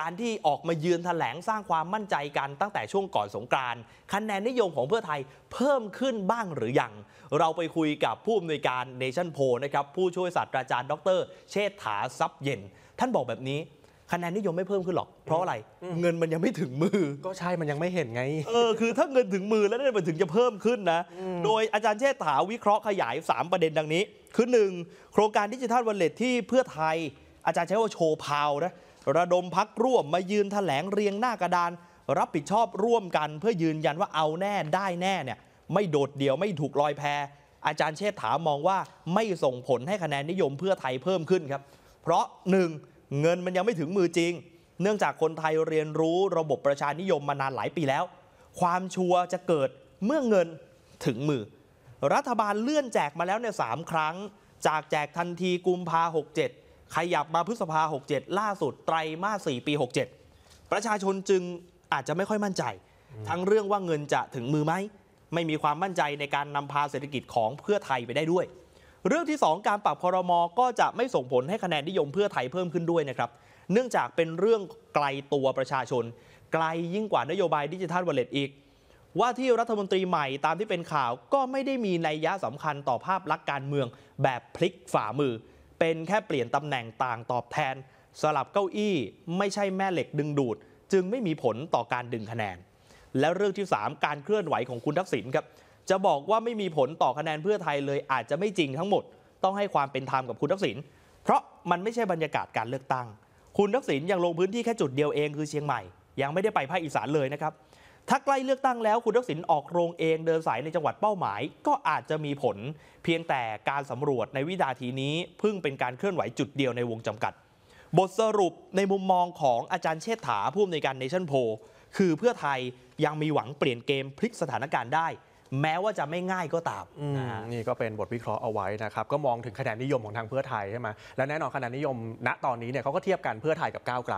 การที่ออกมายืนแถลงสร้างความมั่นใจกันตั้งแต่ช่วงก่อนสงกรานต์คะแนนนิยมของเพื่อไทยเพิ่มขึ้นบ้างหรือยังเราไปคุยกับผู้อำนวยการเนชั่นโพนะครับ ผู้ช่วยศาสตราจารย์ดร เชษฐาซับเย็น ท่านบอกแบบนี้คะแนนนิยมไม่เพิ่มขึ้นหรอก เพราะอะไร เงินมันยังไม่ถึงมือก็ใช่มันยังไม่เห็นไงเออคือถ้าเงินถึงมือแล้วนี่มันถึงจะเพิ่มขึ้นนะ โดยอาจารย์เชษฐาวิเคราะห์ขยาย 3 ประเด็นดังนี้ คือ 1 โครงการดิจิทัลวอลเล็ตที่เพื่อไทยอาจารย์ใช้ว่าโชว์พาวนะระดมพักร่วมมายืนถแถลงเรียงหน้ากระดาน รับผิดชอบร่วมกันเพื่อยืนยันว่าเอาแน่ได้แน่เนี่ยไม่โดดเดี่ยวไม่ถูกลอยแพอาจารย์เชษฐามองว่าไม่ส่งผลให้คะแนนนิยมเพื่อไทยเพิ่มขึ้นครับ เพราะ 1. เงินมันยังไม่ถึงมือจริง เนื่องจากคนไทยเรียนรู้ระบบประชานิยมมานานหลายปีแล้ว ความชัวจะเกิดเมื่อเงินถึงมือ รัฐบาลเลื่อนแจกมาแล้วเนี่ยสครั้ง จากแจกทันทีกุมภา67ขยับมาพฤษภา 67 ล่าสุด ไตรมาส 4 ปี 67 ประชาชนจึงอาจจะไม่ค่อยมั่นใจ ทั้งเรื่องว่าเงินจะถึงมือไหม ไม่มีความมั่นใจในการนำพาเศรษฐกิจของเพื่อไทยไปได้ด้วย เรื่องที่ 2 การปรับคอรมอก็จะไม่ส่งผลให้คะแนนนิยมเพื่อไทยเพิ่มขึ้นด้วยนะครับ เนื่องจากเป็นเรื่องไกลตัวประชาชน ไกลยิ่งกว่านโยบายดิจิทัลวอลเล็ตอีก ว่าที่รัฐมนตรีใหม่ตามที่เป็นข่าวก็ไม่ได้มีนัยยะสำคัญต่อภาพลักษณ์การเมือง แบบพลิกฝ่ามือเป็นแค่เปลี่ยนตำแหน่งต่างตอบแทนสลับเก้าอี้ ไม่ใช่แม่เหล็กดึงดูด จึงไม่มีผลต่อการดึงคะแนน และเรื่องที่ 3 การเคลื่อนไหวของคุณทักษิณครับจะบอกว่าไม่มีผลต่อคะแนนเพื่อไทยเลยอาจจะไม่จริงทั้งหมด ต้องให้ความเป็นธรรมกับคุณทักษิณเพราะมันไม่ใช่บรรยากาศการเลือกตั้ง คุณทักษิณยังลงพื้นที่แค่จุดเดียวเอง คือเชียงใหม่ยังไม่ได้ไปภาคอีสานเลยนะครับถ้าใกล้เลือกตั้งแล้วคุณทักษิณออกโรงเองเดินสายในจังหวัดเป้าหมาย ก็อาจจะมีผลเพียงแต่การสำรวจในวิดาทีนี้เพิ่งเป็นการเคลื่อนไหวจุดเดียวในวงจำกัด บทสรุปในมุมมองของอาจารย์เชษฐาผู้อำนวยการเนชั่นโพคือเพื่อไทยยังมีหวังเปลี่ยนเกมพลิกสถานการณ์ได้ แม้ว่าจะไม่ง่ายก็ตามนี่ก็เป็นบทวิเคราะห์เอาไว้นะครับ ก็มองถึงคะแนนนิยมของทางเพื่อไทยใช่ไหมและแน่นอนคะแนนนิยมณตอนนี้เนี่ยเขาก็เทียบกันเพื่อไทยกับก้าวไกล